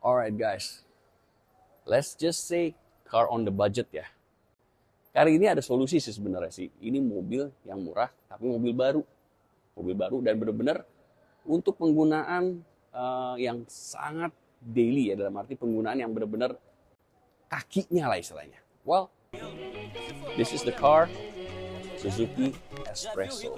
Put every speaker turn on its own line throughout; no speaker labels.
Alright guys, let's just say car on the budget ya. Kali ini ada solusi sih sebenarnya sih. Ini mobil yang murah tapi mobil baru. Mobil baru dan benar-benar untuk penggunaan uh, yang sangat daily ya dalam arti penggunaan yang benar-benar kakinya lah istilahnya. Well, this is the car Suzuki Espresso.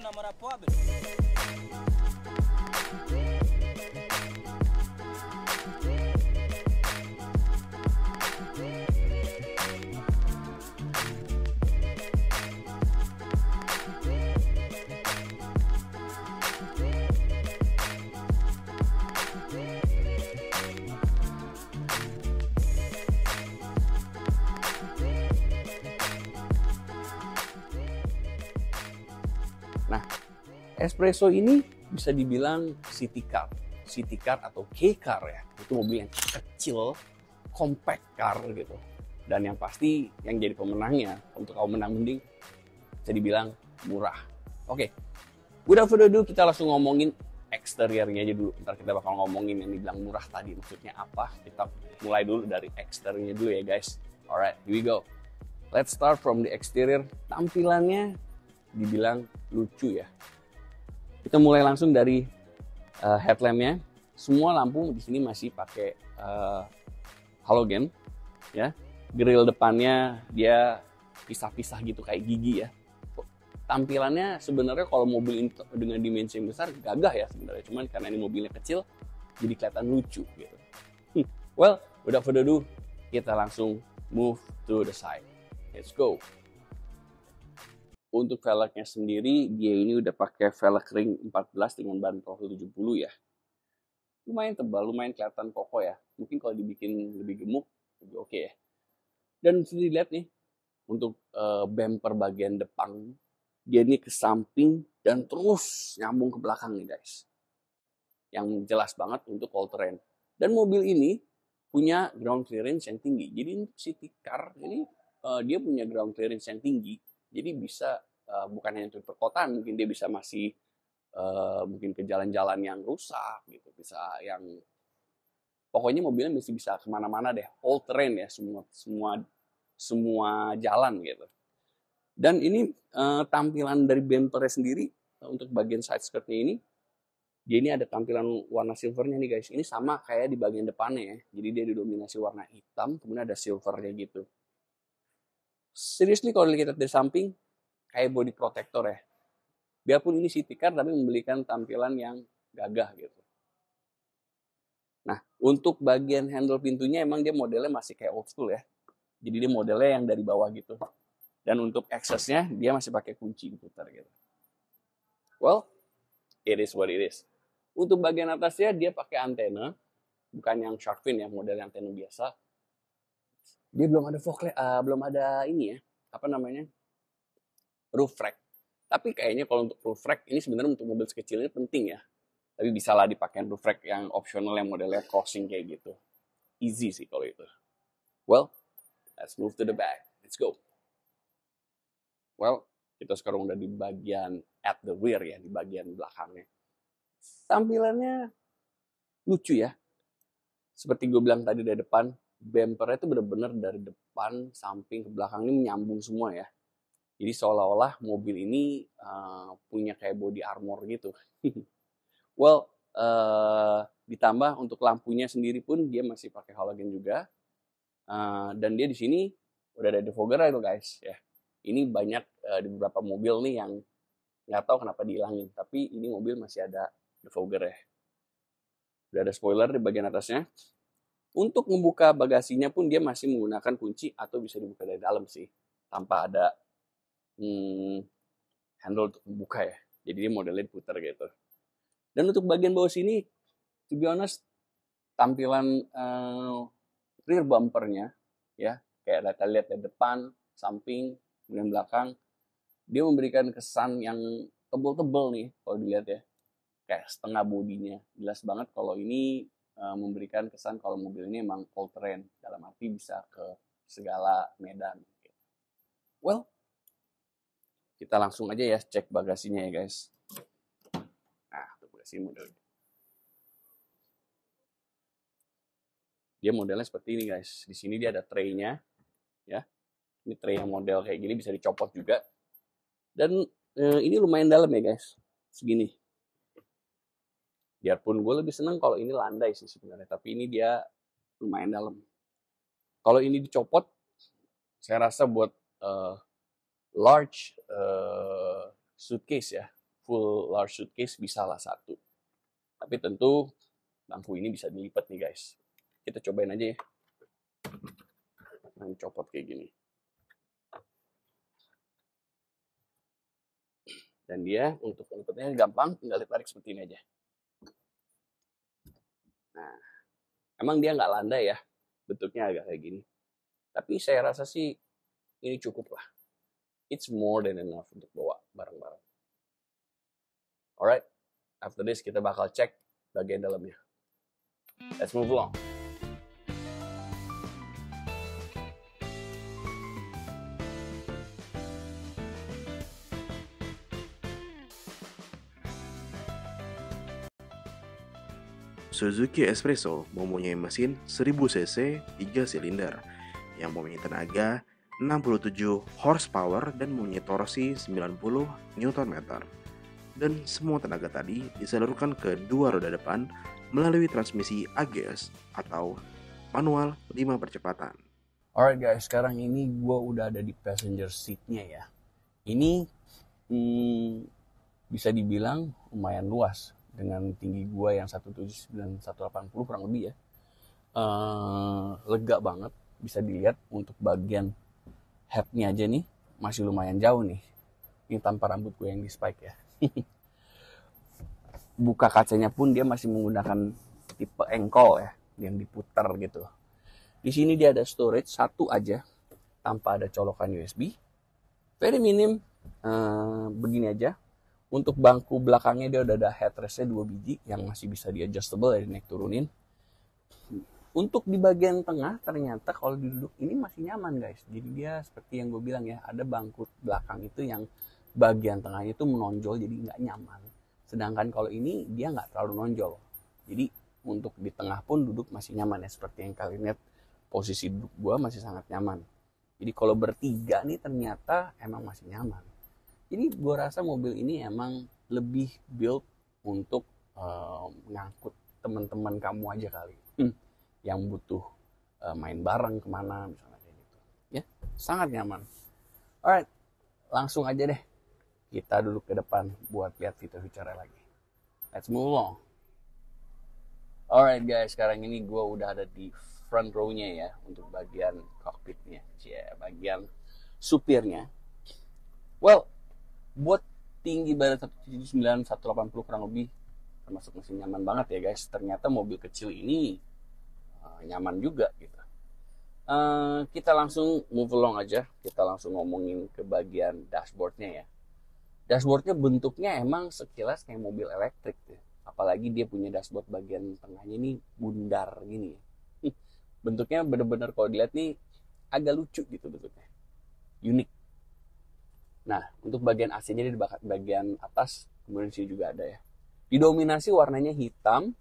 Nah, espresso ini bisa dibilang city car, city car atau K car ya. Itu mobil yang kecil, compact car gitu. Dan yang pasti yang jadi pemenangnya untuk kau menang mending bisa dibilang murah. Oke. Okay. Without further kita langsung ngomongin eksteriornya aja dulu. Ntar kita bakal ngomongin yang dibilang murah tadi maksudnya apa. Kita mulai dulu dari eksteriornya dulu ya guys. Alright, here we go. Let's start from the exterior. Tampilannya dibilang lucu ya. Kita mulai langsung dari uh, headlampnya. Semua lampu di sini masih pakai uh, halogen, ya. Grill depannya dia pisah-pisah gitu kayak gigi ya. Tampilannya sebenarnya kalau mobil ini dengan dimensi yang besar gagah ya sebenarnya. Cuman karena ini mobilnya kecil, jadi kelihatan lucu gitu. Hmm, well, without further ado, kita langsung move to the side. Let's go untuk velgnya sendiri dia ini udah pakai velg ring 14 dengan ban profil 70 ya lumayan tebal lumayan kelihatan kokoh ya mungkin kalau dibikin lebih gemuk lebih oke okay ya dan bisa dilihat nih untuk uh, bumper bagian depan dia ini ke samping dan terus nyambung ke belakang nih guys yang jelas banget untuk all terrain dan mobil ini punya ground clearance yang tinggi jadi untuk city car ini uh, dia punya ground clearance yang tinggi jadi bisa uh, bukan hanya untuk perkotaan, mungkin dia bisa masih uh, mungkin ke jalan-jalan yang rusak gitu, bisa yang pokoknya mobilnya mesti bisa kemana-mana deh, all terrain ya, semua semua semua jalan gitu. Dan ini uh, tampilan dari bumpernya sendiri uh, untuk bagian side skirtnya ini, jadi ini ada tampilan warna silvernya nih guys. Ini sama kayak di bagian depannya ya. Jadi dia didominasi warna hitam, kemudian ada silvernya gitu seriously kalau kita dari samping kayak body protector ya biarpun ini city car tapi memberikan tampilan yang gagah gitu nah untuk bagian handle pintunya emang dia modelnya masih kayak old school ya jadi dia modelnya yang dari bawah gitu dan untuk aksesnya dia masih pakai kunci putar gitu well it is what it is untuk bagian atasnya dia pakai antena bukan yang shark fin ya model antena biasa dia belum ada vokle, uh, eh, belum ada ini ya apa namanya roof rack tapi kayaknya kalau untuk roof rack ini sebenarnya untuk mobil sekecil ini penting ya tapi bisa lah dipakai roof rack yang optional yang modelnya crossing kayak gitu easy sih kalau itu well let's move to the back let's go well kita sekarang udah di bagian at the rear ya di bagian belakangnya tampilannya lucu ya seperti gue bilang tadi dari depan bempernya itu benar-benar dari depan, samping ke belakang ini menyambung semua ya. Jadi seolah-olah mobil ini uh, punya kayak body armor gitu. well, uh, ditambah untuk lampunya sendiri pun dia masih pakai halogen juga. Uh, dan dia di sini udah ada defogger itu ya, guys ya. Ini banyak uh, di beberapa mobil nih yang nggak tahu kenapa dihilangin, tapi ini mobil masih ada defogger ya. Udah ada spoiler di bagian atasnya. Untuk membuka bagasinya pun dia masih menggunakan kunci atau bisa dibuka dari dalam sih, tanpa ada hmm, handle untuk membuka ya. Jadi dia modelnya diputar gitu. Dan untuk bagian bawah sini, to be honest, tampilan uh, rear bumpernya ya kayak kita lihat dari depan, samping, kemudian belakang, dia memberikan kesan yang tebel-tebel nih kalau dilihat ya, kayak setengah bodinya. Jelas banget kalau ini Eh, memberikan kesan kalau mobil ini emang all terrain dalam arti bisa ke segala medan. Well, kita langsung aja ya cek bagasinya ya guys. Nah, itu bagasi model. Dia modelnya seperti ini guys. Di sini dia ada tray-nya ya. Ini tray yang model kayak gini bisa dicopot juga. Dan eh, ini lumayan dalam ya guys. Segini biarpun gue lebih seneng kalau ini landai sih sebenarnya tapi ini dia lumayan dalam kalau ini dicopot saya rasa buat uh, large uh, suitcase ya full large suitcase bisa lah satu tapi tentu lampu ini bisa dilipat nih guys kita cobain aja ya yang nah, copot kayak gini dan dia untuk lipatnya gampang tinggal ditarik seperti ini aja Nah, emang dia nggak landai ya, bentuknya agak kayak gini. Tapi saya rasa sih ini cukup lah. It's more than enough untuk bawa barang-barang. Alright, after this kita bakal cek bagian dalamnya. Let's move along.
Suzuki Espresso mempunyai mesin 1000cc 3 silinder yang mempunyai tenaga 67 horsepower dan mempunyai torsi 90 Nm. Dan semua tenaga tadi disalurkan ke dua roda depan melalui transmisi AGS atau manual 5 percepatan.
Alright guys, sekarang ini gue udah ada di passenger seatnya ya. Ini hmm, bisa dibilang lumayan luas dengan tinggi gue yang 179 180 kurang lebih ya. Uh, lega banget bisa dilihat untuk bagian headnya aja nih masih lumayan jauh nih. Ini tanpa rambut gue yang di spike ya. Buka kacanya pun dia masih menggunakan tipe engkol ya yang diputar gitu. Di sini dia ada storage satu aja tanpa ada colokan USB. Very minim. Uh, begini aja untuk bangku belakangnya dia udah ada headrestnya dua biji yang masih bisa di adjustable dari ya, naik turunin. Untuk di bagian tengah ternyata kalau duduk ini masih nyaman guys. Jadi dia seperti yang gue bilang ya ada bangku belakang itu yang bagian tengahnya itu menonjol jadi nggak nyaman. Sedangkan kalau ini dia nggak terlalu nonjol. Jadi untuk di tengah pun duduk masih nyaman ya seperti yang kalian lihat posisi duduk gue masih sangat nyaman. Jadi kalau bertiga nih ternyata emang masih nyaman ini gue rasa mobil ini emang lebih built untuk um, ngangkut teman-teman kamu aja kali hmm. yang butuh uh, main bareng kemana misalnya kayak gitu ya sangat nyaman alright langsung aja deh kita dulu ke depan buat lihat fitur-fiturnya lagi let's move on alright guys sekarang ini gue udah ada di front row-nya ya untuk bagian cockpitnya ya bagian supirnya well buat tinggi badan 179 180 kurang lebih termasuk mesin nyaman banget ya guys ternyata mobil kecil ini uh, nyaman juga gitu uh, kita langsung move along aja kita langsung ngomongin ke bagian dashboardnya ya dashboardnya bentuknya emang sekilas kayak mobil elektrik ya. apalagi dia punya dashboard bagian tengahnya ini bundar gini ya bentuknya bener-bener kalau dilihat nih agak lucu gitu bentuknya unik Nah, untuk bagian AC-nya di bagian atas, kemudian sini juga ada ya. Didominasi warnanya hitam,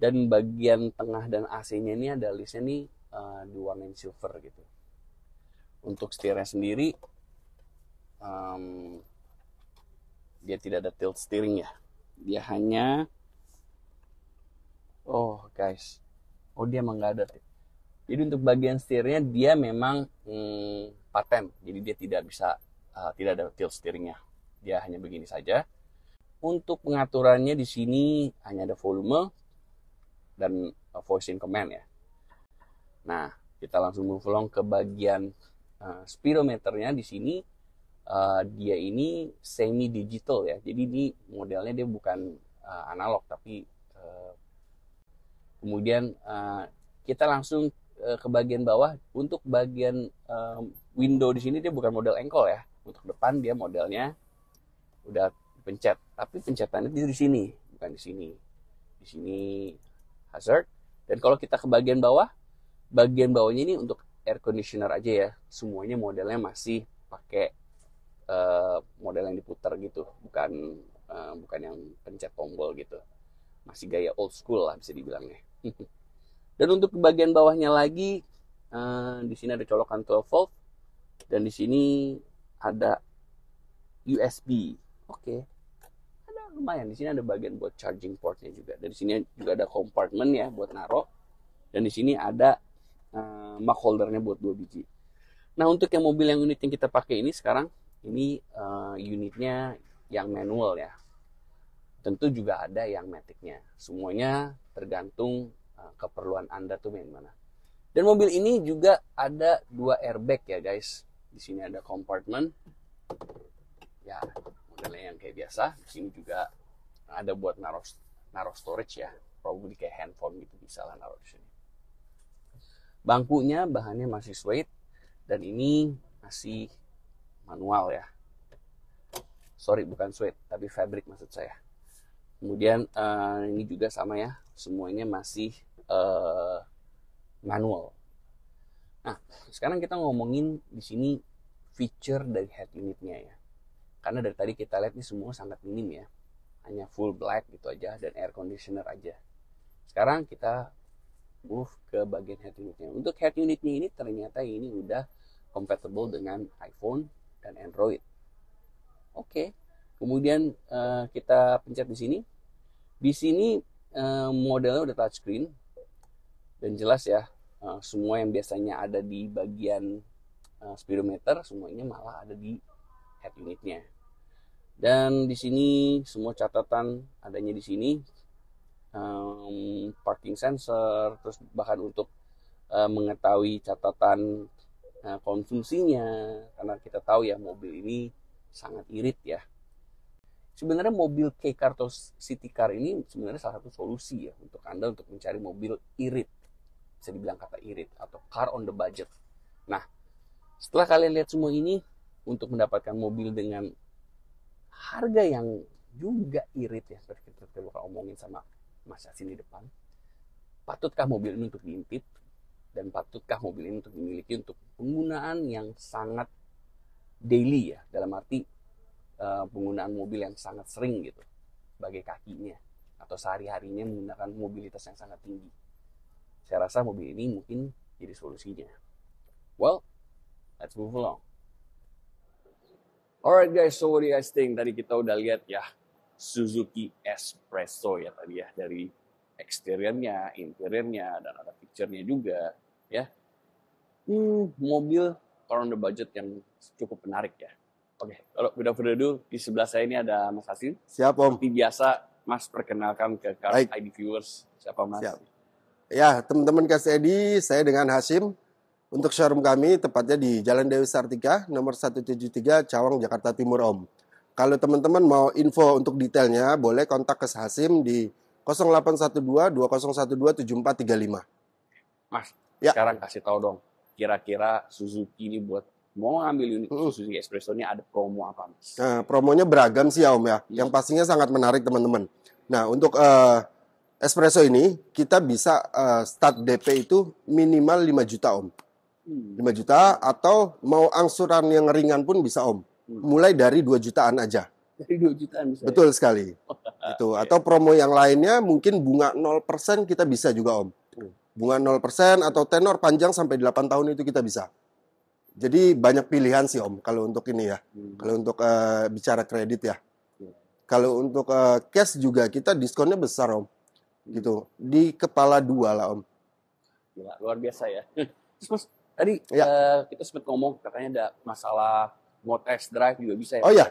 dan bagian tengah dan AC-nya ini ada listnya nih uh, eh, warna silver gitu. Untuk setirnya sendiri, um, dia tidak ada tilt steering ya. Dia hanya, oh guys, oh dia emang nggak ada tilt. Jadi untuk bagian setirnya dia memang hmm, paten, jadi dia tidak bisa uh, tidak ada tilt steeringnya. Dia hanya begini saja. Untuk pengaturannya di sini hanya ada volume dan uh, voice in command ya. Nah, kita langsung move along ke bagian uh, eh, speedometernya di sini uh, dia ini semi digital ya. Jadi ini modelnya dia bukan uh, analog tapi uh, kemudian uh, kita langsung ke bagian bawah untuk bagian uh, window di sini dia bukan model engkol ya untuk depan dia modelnya udah pencet tapi pencetannya di sini bukan di sini di sini hazard dan kalau kita ke bagian bawah bagian bawahnya ini untuk air conditioner aja ya semuanya modelnya masih pakai uh, model yang diputar gitu bukan uh, bukan yang pencet tombol gitu masih gaya old school lah bisa dibilangnya dan untuk bagian bawahnya lagi uh, di sini ada colokan 12 volt dan di sini ada USB. Oke. Okay.
Ada lumayan
di sini ada bagian buat charging portnya juga. Di sini juga ada compartment ya buat naro. Dan di sini ada uh, mug holdernya buat dua biji. Nah, untuk yang mobil yang unit yang kita pakai ini sekarang ini uh, unitnya yang manual ya. Tentu juga ada yang metiknya. Semuanya tergantung uh, keperluan Anda tuh main mana. Dan mobil ini juga ada dua airbag ya, guys di sini ada compartment. Ya, modelnya yang kayak biasa. Di sini juga ada buat naruh naruh storage ya. Probably kayak handphone gitu bisa lah naruh di sini. Bangkunya bahannya masih suede dan ini masih manual ya. Sorry, bukan suede, tapi fabric maksud saya. Kemudian uh, ini juga sama ya, semuanya masih uh, manual. Nah, sekarang kita ngomongin di sini feature dari head unitnya ya karena dari tadi kita lihat ini semua sangat minim ya hanya full black gitu aja dan air conditioner aja sekarang kita move ke bagian head unitnya untuk head unitnya ini ternyata ini udah compatible dengan iPhone dan Android oke okay. kemudian uh, kita pencet di sini di sini uh, modelnya udah touchscreen dan jelas ya uh, semua yang biasanya ada di bagian Eh, speedometer semuanya malah ada di head unitnya. Dan di sini semua catatan adanya di sini um, parking sensor, terus bahkan untuk uh, mengetahui catatan uh, konsumsinya karena kita tahu ya mobil ini sangat irit ya. Sebenarnya mobil K-Car City Car ini sebenarnya salah satu solusi ya untuk Anda untuk mencari mobil irit. Bisa dibilang kata irit atau car on the budget. Nah, setelah kalian lihat semua ini, untuk mendapatkan mobil dengan harga yang juga irit ya seperti kita perlu omongin sama Mas Yasin di depan. Patutkah mobil ini untuk diintip dan patutkah mobil ini untuk dimiliki untuk penggunaan yang sangat daily ya dalam arti uh, penggunaan mobil yang sangat sering gitu sebagai kakinya atau sehari-harinya menggunakan mobilitas yang sangat tinggi. Saya rasa mobil ini mungkin jadi solusinya. Well, Let's move along. Alright guys, so what do you guys think? Tadi kita udah lihat ya Suzuki Espresso ya tadi ya dari eksteriornya, interiornya, dan ada picture-nya juga ya. Hmm, mobil around the budget yang cukup menarik ya. Oke, okay. kalau sudah further ado, di sebelah saya ini ada Mas Hasim. Siapa Om. Seperti biasa, Mas perkenalkan ke Cars ID Viewers. Siapa, Mas? Siap.
Ya, teman-teman Kas Edi, saya dengan Hasim untuk showroom kami tepatnya di Jalan Dewi Sartika nomor 173 Cawang Jakarta Timur Om. Kalau teman-teman mau info untuk detailnya boleh kontak ke Hasim di 0812 2012 7435.
Mas, ya. sekarang kasih tahu dong kira-kira Suzuki ini buat mau ngambil unit hmm. Suzuki Espresso ini ada promo apa Mas?
Nah, promonya beragam sih ya Om ya. Hmm. Yang pastinya sangat menarik teman-teman. Nah, untuk uh, eh, Espresso ini kita bisa uh, start DP itu minimal 5 juta Om. 5 juta atau mau angsuran yang ringan pun bisa Om. Hmm. Mulai dari 2 jutaan aja.
Dari 2 jutaan
bisa. Ya? Betul ya? sekali. Oh, itu iya, iya. atau promo yang lainnya mungkin bunga 0% kita bisa juga Om. Hmm. Bunga 0% atau tenor panjang sampai 8 tahun itu kita bisa. Jadi banyak pilihan sih Om kalau untuk ini ya. Hmm. Kalau untuk uh, bicara kredit ya. Iya. Kalau untuk uh, cash juga kita diskonnya besar Om. Gitu. Di kepala dua lah Om.
Gila, luar biasa ya. Terus Tadi ya. uh, kita sempat ngomong katanya ada masalah mau test drive juga bisa ya. Oh iya.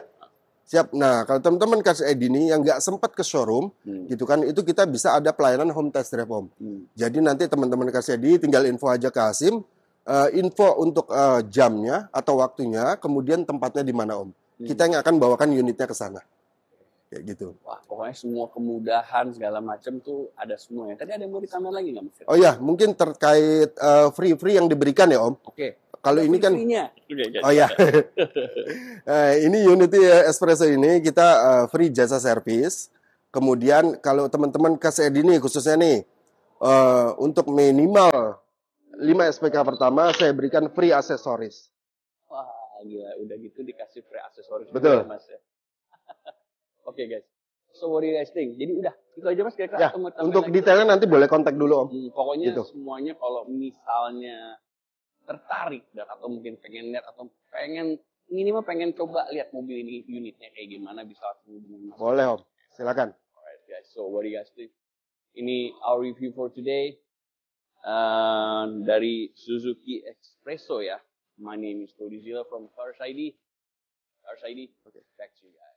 Siap. Nah, kalau teman-teman kasih ID Edini yang nggak sempat ke showroom, hmm. gitu kan, itu kita bisa ada pelayanan home test drive home. Hmm. Jadi nanti teman-teman kasih ID, tinggal info aja ke Asim uh, info untuk uh, jamnya atau waktunya, kemudian tempatnya di mana Om. Hmm. Kita yang akan bawakan unitnya ke sana kayak gitu. Wah, pokoknya
semua kemudahan segala macam tuh ada semua ya. Tadi ada yang mau ditambah lagi nggak Mas? Oh
ya, mungkin terkait eh, free free free yang diberikan ya Om. Oke.
Okay. Kalau ini kan, oh ya,
ini Unity Espresso ini kita eh, free jasa service. Kemudian kalau teman-teman ke SED ini khususnya nih, untuk minimal 5 SPK pertama saya berikan free aksesoris.
Wah, ya udah gitu dikasih free aksesoris. Betul. Juga, ya, mas, ya? Oke okay, guys. So what do you guys think? Jadi udah itu aja mas kira-kira. Ya, untuk detailnya nanti boleh
kontak dulu om. Hmm, pokoknya gitu.
semuanya kalau misalnya tertarik dan atau mungkin pengen lihat atau pengen minimal pengen coba lihat mobil ini unitnya kayak gimana bisa mas.
Boleh om, silakan.
Alright guys, so what do you guys think? Ini our review for today uh, dari Suzuki Espresso ya. My name is Cody Zilla from Cars
ID. Cars ID. Okay. Back to you guys.